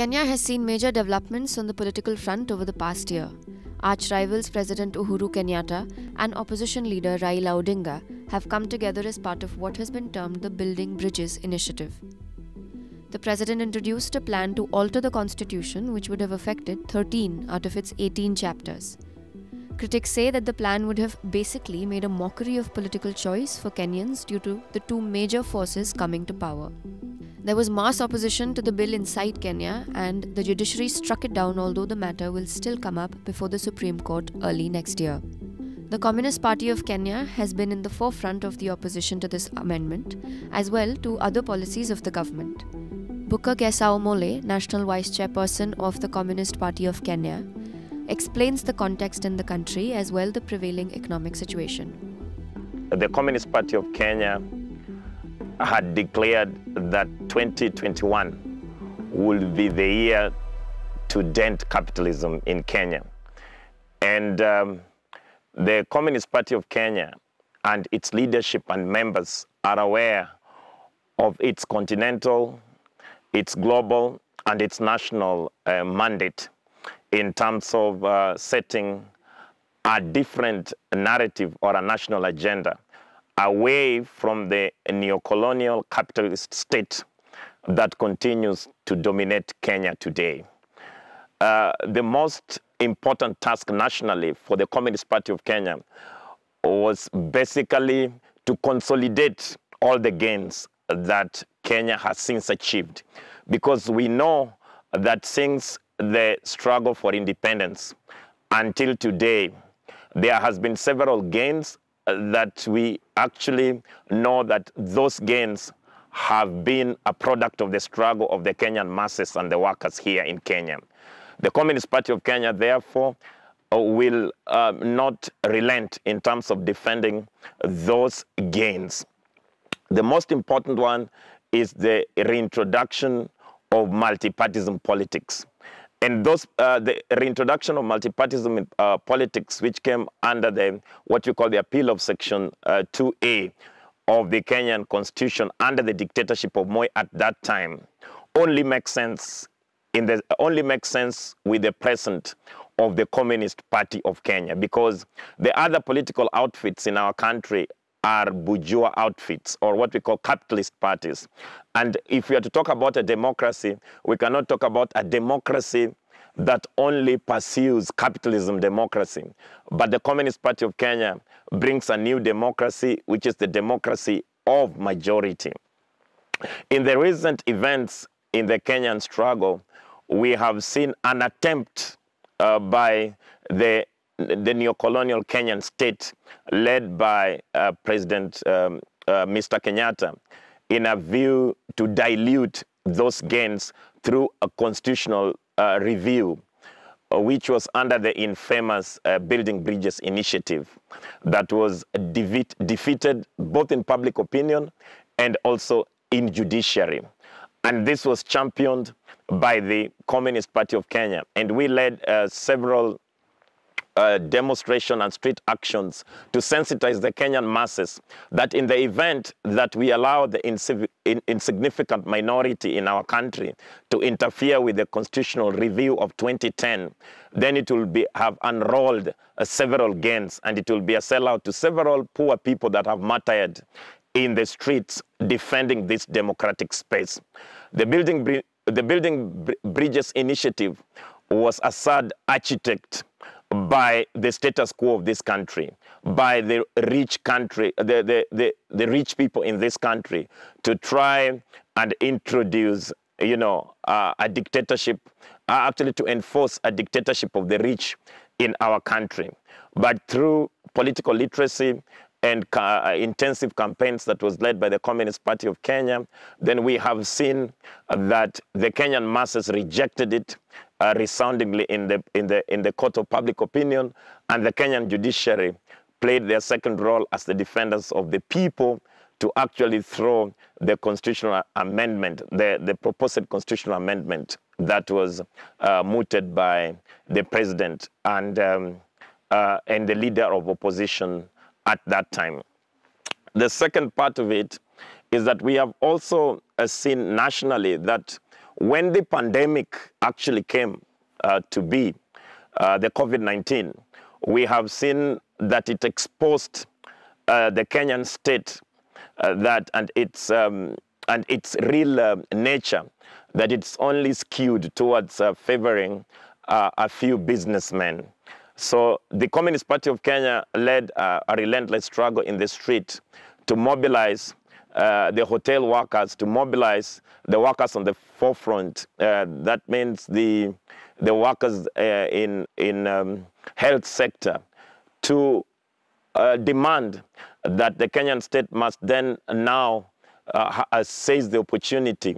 Kenya has seen major developments on the political front over the past year. Arch rivals President Uhuru Kenyatta and opposition leader Raila Odinga have come together as part of what has been termed the Building Bridges initiative. The president introduced a plan to alter the constitution, which would have affected 13 out of its 18 chapters. Critics say that the plan would have basically made a mockery of political choice for Kenyans due to the two major forces coming to power. There was mass opposition to the bill inside Kenya, and the judiciary struck it down, although the matter will still come up before the Supreme Court early next year. The Communist Party of Kenya has been in the forefront of the opposition to this amendment, as well to other policies of the government. Booker Kesao Mole, National Vice Chairperson of the Communist Party of Kenya, explains the context in the country as well the prevailing economic situation. The Communist Party of Kenya had declared that 2021 will be the year to dent capitalism in Kenya. And um, the Communist Party of Kenya and its leadership and members are aware of its continental, its global, and its national uh, mandate in terms of uh, setting a different narrative or a national agenda away from the neo-colonial capitalist state that continues to dominate Kenya today. Uh, the most important task nationally for the Communist Party of Kenya was basically to consolidate all the gains that Kenya has since achieved. Because we know that since the struggle for independence until today, there has been several gains uh, that we actually know that those gains have been a product of the struggle of the Kenyan masses and the workers here in Kenya. The Communist Party of Kenya, therefore, uh, will uh, not relent in terms of defending those gains. The most important one is the reintroduction of multipartism politics. And those, uh, the reintroduction of multipartyism in uh, politics, which came under the what you call the appeal of Section uh, 2A of the Kenyan constitution under the dictatorship of Moi at that time, only makes sense in the only makes sense with the present of the Communist Party of Kenya because the other political outfits in our country are bourgeois outfits or what we call capitalist parties. And if we are to talk about a democracy, we cannot talk about a democracy that only pursues capitalism democracy. But the Communist Party of Kenya brings a new democracy, which is the democracy of majority. In the recent events in the Kenyan struggle, we have seen an attempt uh, by the the neo-colonial Kenyan state led by uh, President um, uh, Mr. Kenyatta in a view to dilute those gains through a constitutional uh, review, which was under the infamous uh, Building Bridges initiative that was defeat defeated both in public opinion and also in judiciary. And this was championed by the Communist Party of Kenya. And we led uh, several uh, demonstration and street actions to sensitize the Kenyan masses that in the event that we allow the in insignificant minority in our country to interfere with the constitutional review of 2010, then it will be, have unrolled uh, several gains and it will be a sellout to several poor people that have martyred in the streets defending this democratic space. The Building, the building Bridges Initiative was a sad architect Mm. by the status quo of this country, by the rich country, the, the, the, the rich people in this country to try and introduce, you know, uh, a dictatorship, uh, actually to enforce a dictatorship of the rich in our country. But through political literacy and uh, intensive campaigns that was led by the Communist Party of Kenya, then we have seen uh, that the Kenyan masses rejected it uh, resoundingly in the, in, the, in the court of public opinion, and the Kenyan judiciary played their second role as the defenders of the people to actually throw the constitutional amendment, the, the proposed constitutional amendment that was uh, mooted by the president and, um, uh, and the leader of opposition at that time. The second part of it is that we have also uh, seen nationally that when the pandemic actually came uh, to be, uh, the COVID-19, we have seen that it exposed uh, the Kenyan state uh, that and its um, and its real uh, nature, that it's only skewed towards favoring a few businessmen. So the Communist Party of Kenya led uh, a relentless struggle in the street to mobilize uh, the hotel workers, to mobilize the workers on the forefront. Uh, that means the, the workers uh, in, in um, health sector to uh, demand that the Kenyan state must then now uh, seize the opportunity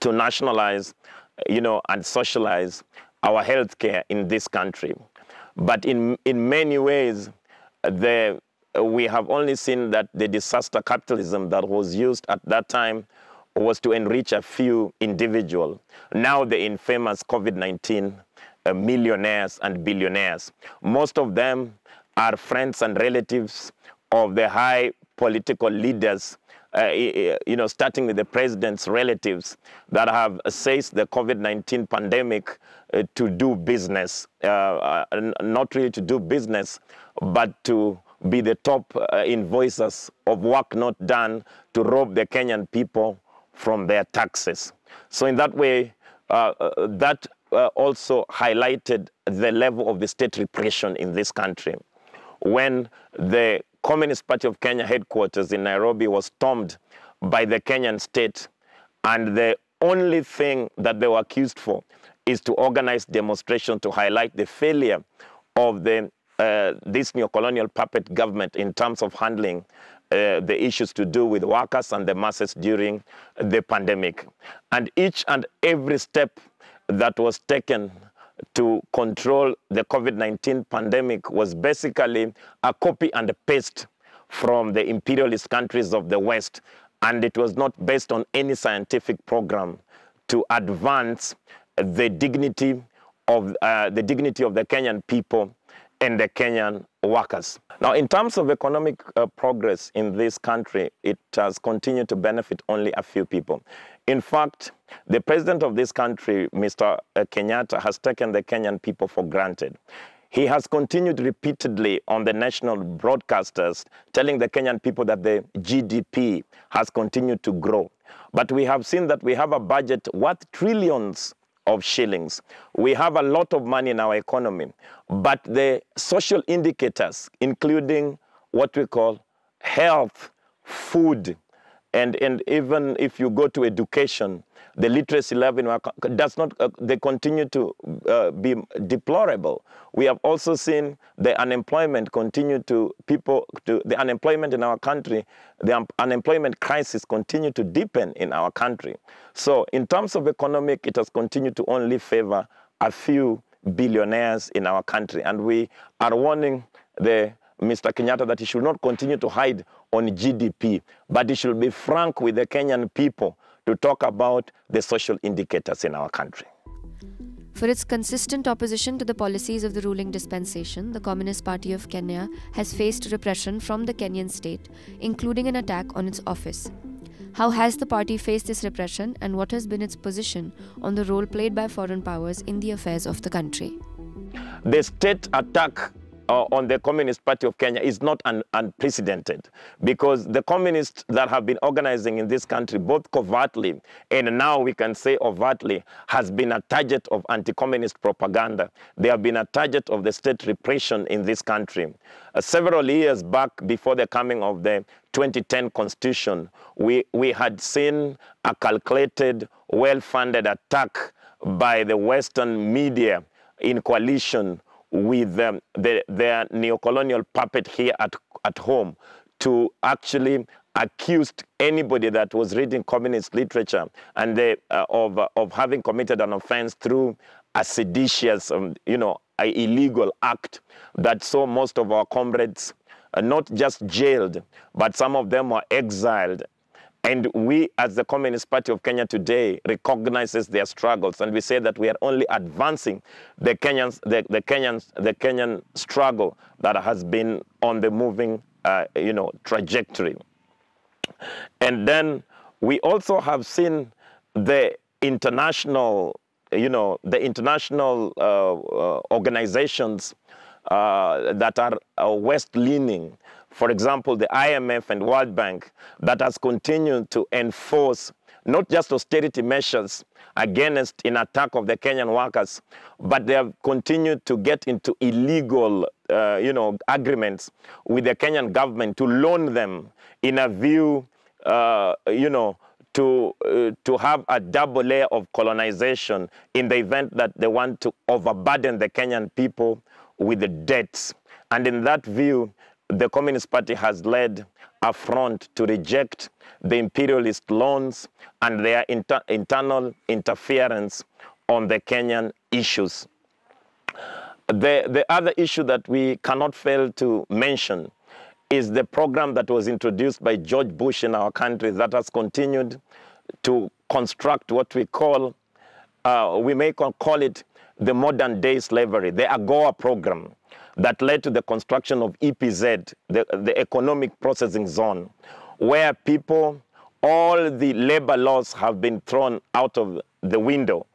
to nationalize, you know, and socialize our healthcare in this country. But in, in many ways, uh, the, uh, we have only seen that the disaster capitalism that was used at that time was to enrich a few individuals. Now the infamous COVID-19 uh, millionaires and billionaires, most of them are friends and relatives of the high political leaders uh, you know, starting with the president's relatives that have seized the COVID-19 pandemic uh, to do business, uh, uh not really to do business, but to be the top uh, invoices of work not done to rob the Kenyan people from their taxes. So in that way, uh, that also highlighted the level of the state repression in this country when the Communist Party of Kenya headquarters in Nairobi was stormed by the Kenyan state. And the only thing that they were accused for is to organize demonstration to highlight the failure of the, uh, this neocolonial puppet government in terms of handling uh, the issues to do with workers and the masses during the pandemic. And each and every step that was taken to control the COVID-19 pandemic was basically a copy and a paste from the imperialist countries of the West, and it was not based on any scientific program to advance the dignity of uh, the dignity of the Kenyan people and the Kenyan workers. Now, in terms of economic uh, progress in this country, it has continued to benefit only a few people. In fact, the president of this country, Mr. Uh, Kenyatta, has taken the Kenyan people for granted. He has continued repeatedly on the national broadcasters telling the Kenyan people that the GDP has continued to grow. But we have seen that we have a budget worth trillions of shillings. We have a lot of money in our economy, but the social indicators, including what we call health, food, and, and even if you go to education, the literacy level in our does not, uh, they continue to uh, be deplorable. We have also seen the unemployment continue to people, to the unemployment in our country, the un unemployment crisis continue to deepen in our country. So in terms of economic, it has continued to only favor a few billionaires in our country. And we are warning the Mr. Kenyatta that he should not continue to hide on GDP, but he should be frank with the Kenyan people to talk about the social indicators in our country. For its consistent opposition to the policies of the ruling dispensation, the Communist Party of Kenya has faced repression from the Kenyan state, including an attack on its office. How has the party faced this repression and what has been its position on the role played by foreign powers in the affairs of the country? The state attack uh, on the Communist Party of Kenya is not un unprecedented because the communists that have been organizing in this country, both covertly and now we can say overtly, has been a target of anti-communist propaganda. They have been a target of the state repression in this country. Uh, several years back before the coming of the 2010 constitution, we, we had seen a calculated, well-funded attack by the Western media in coalition with um, the, their neocolonial puppet here at, at home to actually accused anybody that was reading communist literature and they, uh, of, uh, of having committed an offense through a seditious, um, you know, illegal act that saw most of our comrades uh, not just jailed, but some of them were exiled and we, as the Communist Party of Kenya today, recognizes their struggles, and we say that we are only advancing the Kenyans, the, the Kenyans, the Kenyan struggle that has been on the moving, uh, you know, trajectory. And then we also have seen the international, you know, the international uh, uh, organizations uh, that are uh, West-leaning for example, the IMF and World Bank that has continued to enforce not just austerity measures against an attack of the Kenyan workers, but they have continued to get into illegal, uh, you know, agreements with the Kenyan government to loan them in a view, uh, you know, to, uh, to have a double layer of colonization in the event that they want to overburden the Kenyan people with the debts. And in that view, the Communist Party has led a front to reject the imperialist loans and their inter internal interference on the Kenyan issues. The, the other issue that we cannot fail to mention is the program that was introduced by George Bush in our country that has continued to construct what we call, uh, we may call it the modern day slavery, the AGOA program that led to the construction of EPZ, the, the Economic Processing Zone, where people, all the labor laws have been thrown out of the window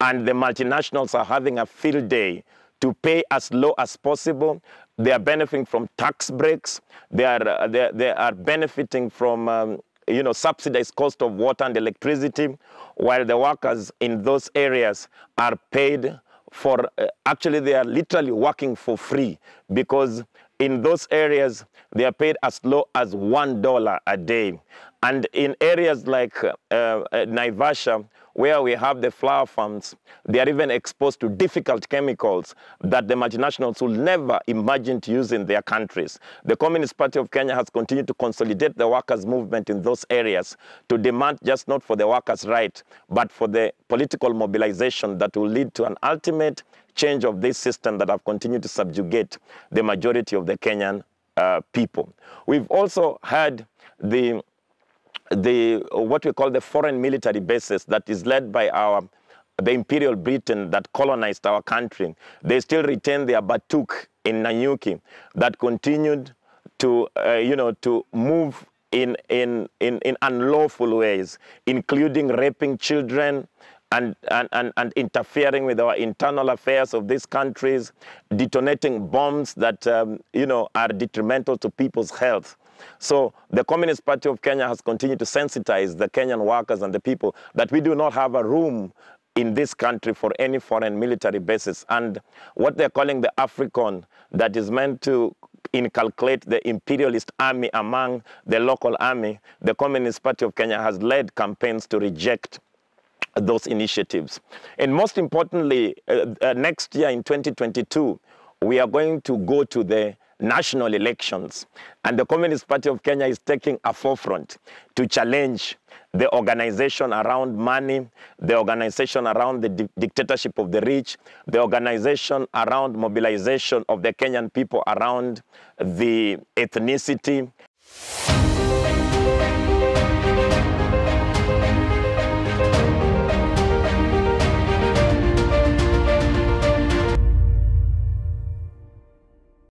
and the multinationals are having a field day to pay as low as possible. They are benefiting from tax breaks. They are, uh, they, they are benefiting from um, you know, subsidized cost of water and electricity, while the workers in those areas are paid for uh, actually they are literally working for free because in those areas they are paid as low as one dollar a day and in areas like uh, uh, Naivasha where we have the flower farms, they are even exposed to difficult chemicals that the multinationals will never imagine to use in their countries. The Communist Party of Kenya has continued to consolidate the workers' movement in those areas to demand just not for the workers' right, but for the political mobilization that will lead to an ultimate change of this system that have continued to subjugate the majority of the Kenyan uh, people. We've also had the the uh, what we call the foreign military bases that is led by our the imperial Britain that colonized our country. They still retain their batuk in Nanyuki that continued to uh, you know to move in, in in in unlawful ways, including raping children. And, and, and, and interfering with our internal affairs of these countries, detonating bombs that, um, you know, are detrimental to people's health. So the Communist Party of Kenya has continued to sensitize the Kenyan workers and the people that we do not have a room in this country for any foreign military bases. And what they're calling the AFRICON that is meant to inculcate the imperialist army among the local army, the Communist Party of Kenya has led campaigns to reject those initiatives. And most importantly, uh, uh, next year in 2022, we are going to go to the national elections. And the Communist Party of Kenya is taking a forefront to challenge the organization around money, the organization around the di dictatorship of the rich, the organization around mobilization of the Kenyan people around the ethnicity.